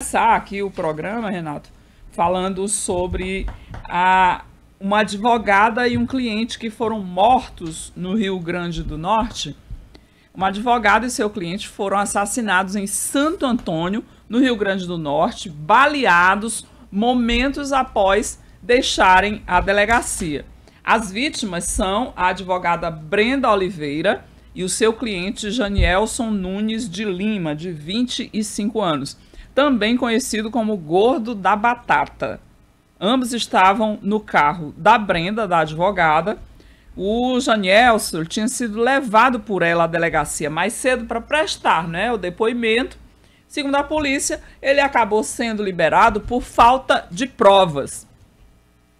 começar aqui o programa, Renato, falando sobre a, uma advogada e um cliente que foram mortos no Rio Grande do Norte. Uma advogada e seu cliente foram assassinados em Santo Antônio, no Rio Grande do Norte, baleados momentos após deixarem a delegacia. As vítimas são a advogada Brenda Oliveira e o seu cliente Janielson Nunes de Lima, de 25 anos também conhecido como Gordo da Batata. Ambos estavam no carro da Brenda, da advogada. O Janielson tinha sido levado por ela à delegacia mais cedo para prestar né, o depoimento. Segundo a polícia, ele acabou sendo liberado por falta de provas.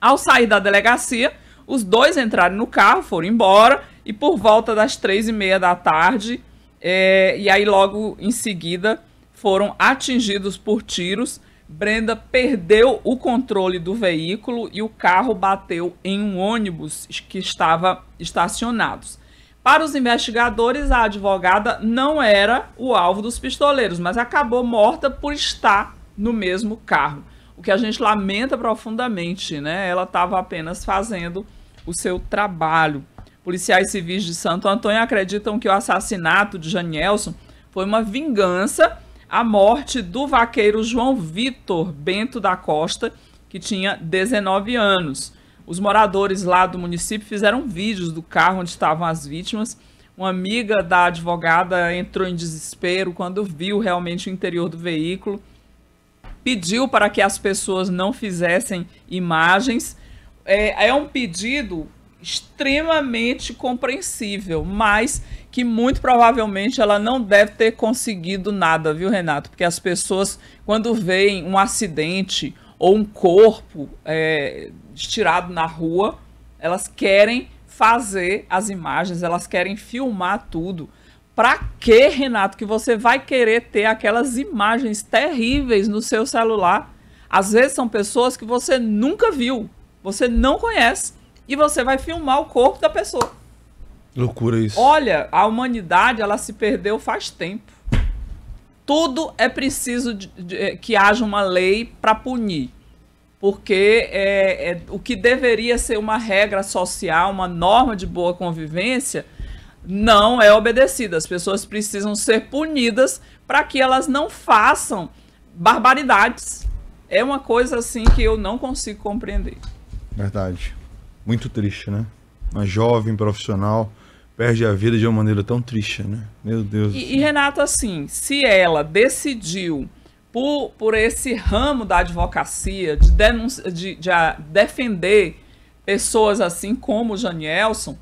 Ao sair da delegacia, os dois entraram no carro, foram embora e por volta das três e meia da tarde, é, e aí logo em seguida foram atingidos por tiros. Brenda perdeu o controle do veículo e o carro bateu em um ônibus que estava estacionado. Para os investigadores, a advogada não era o alvo dos pistoleiros, mas acabou morta por estar no mesmo carro. O que a gente lamenta profundamente, né? Ela estava apenas fazendo o seu trabalho. Policiais civis de Santo Antônio acreditam que o assassinato de Janielson foi uma vingança a morte do vaqueiro João Vitor Bento da Costa, que tinha 19 anos. Os moradores lá do município fizeram vídeos do carro onde estavam as vítimas. Uma amiga da advogada entrou em desespero quando viu realmente o interior do veículo. Pediu para que as pessoas não fizessem imagens. É, é um pedido extremamente compreensível, mas que muito provavelmente ela não deve ter conseguido nada, viu, Renato? Porque as pessoas, quando veem um acidente ou um corpo é, estirado na rua, elas querem fazer as imagens, elas querem filmar tudo. Para que, Renato, que você vai querer ter aquelas imagens terríveis no seu celular? Às vezes são pessoas que você nunca viu, você não conhece e você vai filmar o corpo da pessoa. Loucura isso. Olha, a humanidade ela se perdeu faz tempo. Tudo é preciso de, de, eh, que haja uma lei para punir. Porque é, é, o que deveria ser uma regra social, uma norma de boa convivência, não é obedecida. As pessoas precisam ser punidas para que elas não façam barbaridades. É uma coisa assim que eu não consigo compreender. Verdade muito triste, né? Uma jovem profissional perde a vida de uma maneira tão triste, né? Meu Deus. E, e Renato, assim, se ela decidiu por, por esse ramo da advocacia de, denuncia, de, de defender pessoas assim como o Janielson,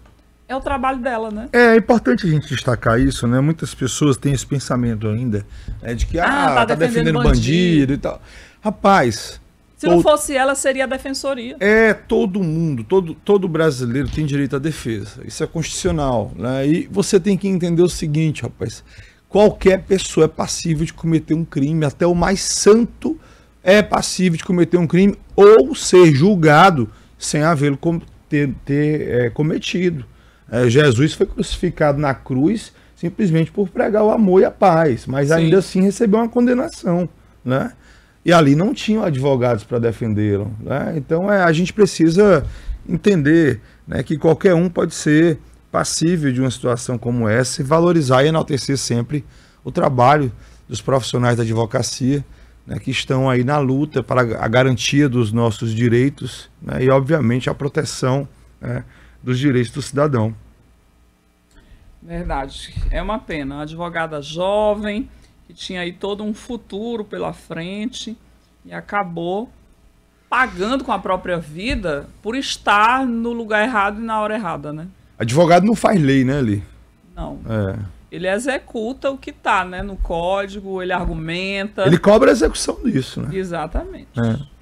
é o trabalho dela, né? É, é, importante a gente destacar isso, né? Muitas pessoas têm esse pensamento ainda, né, de que ah, ah tá, tá, defendendo, defendendo bandido. bandido e tal. Rapaz, se não fosse ela, seria a defensoria. É, todo mundo, todo, todo brasileiro tem direito à defesa. Isso é constitucional. Né? E você tem que entender o seguinte, rapaz. Qualquer pessoa é passível de cometer um crime, até o mais santo é passível de cometer um crime ou ser julgado sem havê-lo ter, ter é, cometido. É, Jesus foi crucificado na cruz simplesmente por pregar o amor e a paz, mas Sim. ainda assim recebeu uma condenação. Né? E ali não tinham advogados para defendê-lo. Né? Então é, a gente precisa entender né, que qualquer um pode ser passível de uma situação como essa e valorizar e enaltecer sempre o trabalho dos profissionais da advocacia né, que estão aí na luta para a garantia dos nossos direitos né, e, obviamente, a proteção né, dos direitos do cidadão. Verdade, é uma pena. Uma advogada jovem, que tinha aí todo um futuro pela frente e acabou pagando com a própria vida por estar no lugar errado e na hora errada, né? Advogado não faz lei, né, ali? Não. É. Ele executa o que tá, né, no código, ele argumenta. Ele cobra a execução disso, né? Exatamente. É.